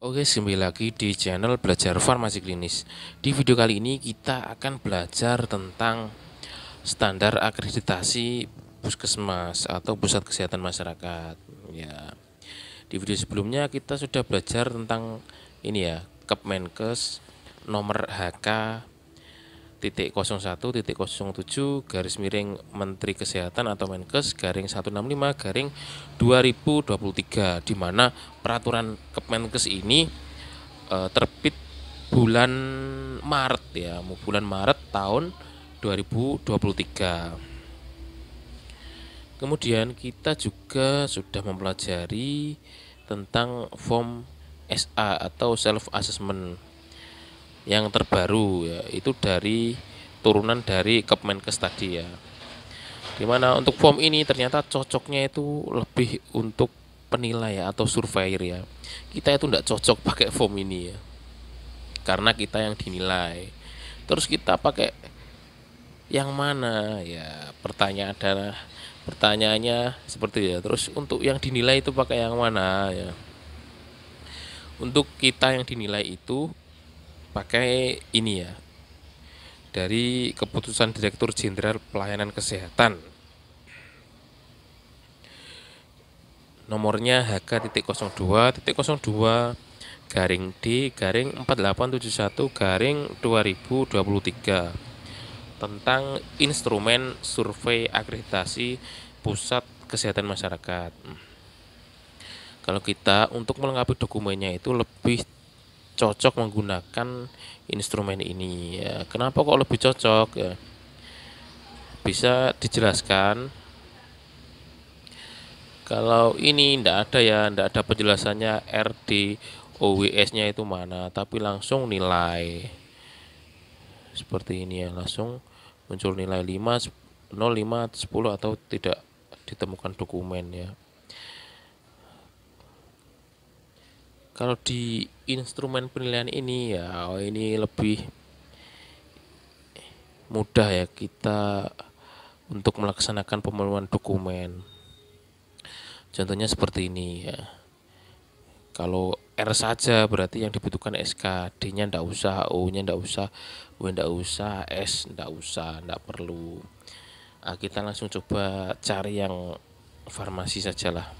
Oke, kembali lagi di channel Belajar Farmasi Klinis. Di video kali ini kita akan belajar tentang standar akreditasi Puskesmas atau Pusat Kesehatan Masyarakat. Ya. Di video sebelumnya kita sudah belajar tentang ini ya, Kemenkes nomor HK titik 01 titik 07 garis miring Menteri Kesehatan atau Menkes garing 165 garing 2023 di mana peraturan Kemenkes ini e, terbit bulan Maret ya bulan Maret tahun 2023 kemudian kita juga sudah mempelajari tentang form SA atau self assessment yang terbaru ya itu dari turunan dari Kemenkes tadi ya dimana untuk form ini ternyata cocoknya itu lebih untuk penilai atau surveyor ya kita itu tidak cocok pakai form ini ya karena kita yang dinilai terus kita pakai yang mana ya pertanyaan adalah pertanyaannya seperti ya terus untuk yang dinilai itu pakai yang mana ya untuk kita yang dinilai itu pakai ini ya dari keputusan Direktur Jenderal Pelayanan Kesehatan nomornya HK.02.02 garing D garing 4871 garing 2023 tentang instrumen survei akreditasi pusat kesehatan masyarakat hmm. kalau kita untuk melengkapi dokumennya itu lebih cocok menggunakan instrumen ini ya, kenapa kok lebih cocok ya, bisa dijelaskan kalau ini tidak ada ya tidak ada penjelasannya RD OWS nya itu mana tapi langsung nilai seperti ini ya langsung muncul nilai 5 0 5 10 atau tidak ditemukan dokumen ya kalau di instrumen penilaian ini ya oh ini lebih mudah ya kita untuk melaksanakan pemenuhan dokumen contohnya seperti ini ya kalau R saja berarti yang dibutuhkan SK D nya ndak usah O nya ndak usah W ndak usah S ndak usah ndak perlu nah, kita langsung coba cari yang farmasi sajalah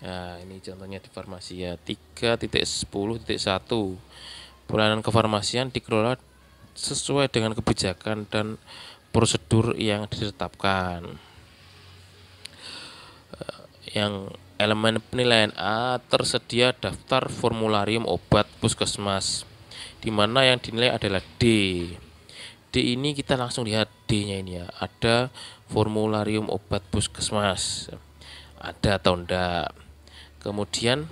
Ya, ini contohnya di farmasi ya. 3.10.1. Pelayanan kefarmasian dikelola sesuai dengan kebijakan dan prosedur yang ditetapkan. Eh, yang elemen penilaian A tersedia daftar formularium obat puskesmas di mana yang dinilai adalah D. D ini kita langsung lihat D-nya ini ya. Ada formularium obat puskesmas. Ada atau enggak? kemudian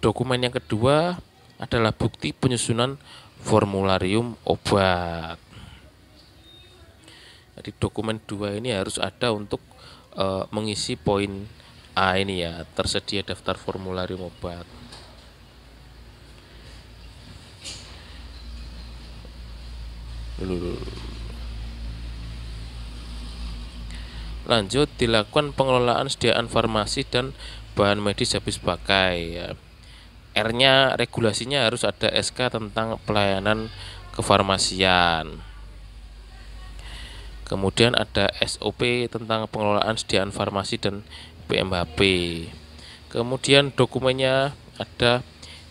dokumen yang kedua adalah bukti penyusunan formularium obat jadi dokumen dua ini harus ada untuk e, mengisi poin A ini ya tersedia daftar formularium obat Lanjut dilakukan pengelolaan sediaan farmasi dan bahan medis habis pakai ya. R-nya regulasinya harus ada SK tentang pelayanan kefarmasian. Kemudian ada SOP tentang pengelolaan sediaan farmasi dan PMHP. Kemudian dokumennya ada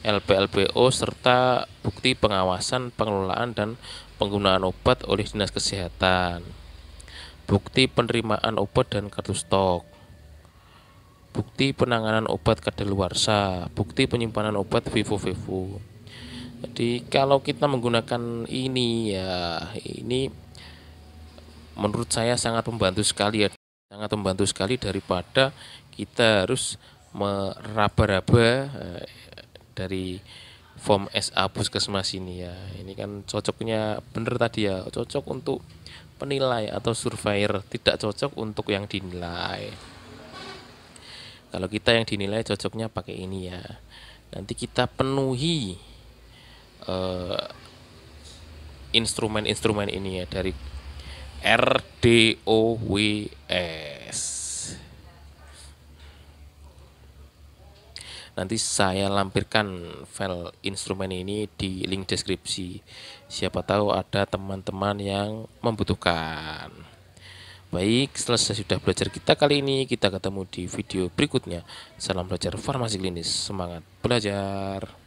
LPLBO serta bukti pengawasan, pengelolaan dan penggunaan obat oleh Dinas Kesehatan. Bukti penerimaan obat dan kartu stok. Bukti penanganan obat kadaluarsa, bukti penyimpanan obat vivo vivo. Jadi kalau kita menggunakan ini ya, ini menurut saya sangat membantu sekali ya, sangat membantu sekali daripada kita harus meraba-raba eh, dari form SA puskesmas ini ya. Ini kan cocoknya bener tadi ya, cocok untuk penilai atau surveyor tidak cocok untuk yang dinilai kalau kita yang dinilai cocoknya pakai ini ya nanti kita penuhi eh, instrumen-instrumen uh, ini ya dari RDOWR nanti saya lampirkan file instrumen ini di link deskripsi siapa tahu ada teman-teman yang membutuhkan baik selesai sudah belajar kita kali ini kita ketemu di video berikutnya salam belajar farmasi klinis semangat belajar